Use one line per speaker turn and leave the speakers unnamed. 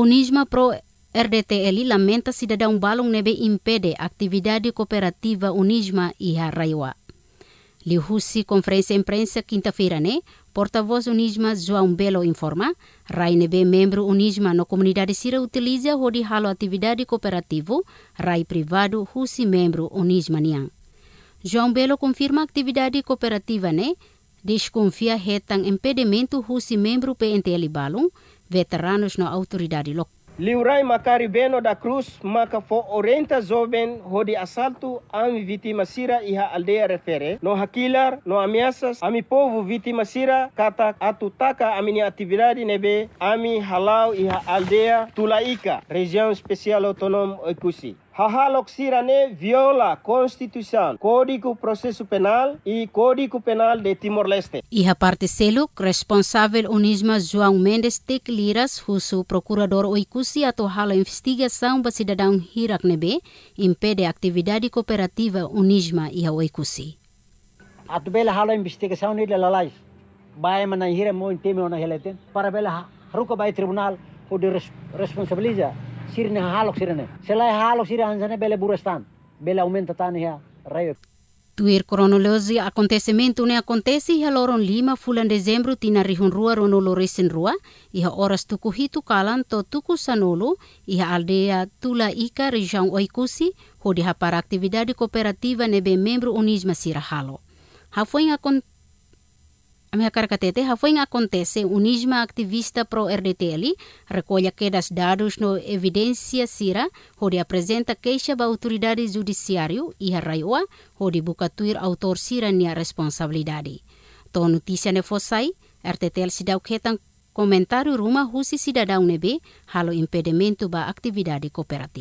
Unisma Pro RDTL lamenta se dadão balão nebe impede atividade cooperativa Unisma e Haraiwa. Lihusi conferência imprensa quinta-feira, né? Porta-voz Unisma João Belo informa, Rai nebe membro Unisma na comunidade Sira utiliza rodi halo atividade cooperativo, Rai privado Husi membro Unisma Niang. João Belo confirma atividade cooperativa, né? Desconfia retang impedimento Husi membro PNTL Balong, veteranos na autoridade local.
Liurai Macaribeno da Cruz maka fo orienta jovem hodi assalto ami vítima sira iha aldeia refere no hakilar no ameaças ami povo vítima sira kata atutaka amini atividade nebe ami halau iha aldeia Tulaika região especial autonome Oikusi. Hahaloxirane viola a Constituição, Código Processo Penal e Código Penal de Timor-Leste.
E a parte seluk responsável unisma João Mendes Tecliras, husu procurador oikusi atau halo investigação ba cidadão hiraknebe impede a atividade cooperativa unisma e a oikusi.
Atubela halo investigação ni lalais. Bae mana hira mo intemi na heleten. Para bela haruka bae tribunal o de responsabiliza sirne halok sirne. Selai halok sirne anzane bele burestan. Bele aumenta tani ya raio.
Tuir cronologi acontecimento ne acontece ia loron lima fulan dezembro tina rihun rua rono loresen rua ia horas tuku hitu kalan to tuku sanolo ia aldea Tula Ica região Oikusi hodi hapar atividade cooperativa nebe membro unisma sirahalo. Hafoi acontece a minha carcatete já foi acontece um nisma ativista pro RDTL recolhe quedas dados no evidência sira, onde apresenta queixa ba autoridade judiciário e raioa, onde tuir autor sira nia responsabilidade. To notícia ne fossai, RTTL se dau é comentário ruma husi cidadão nebe né, halo impedimento ba atividade cooperativa.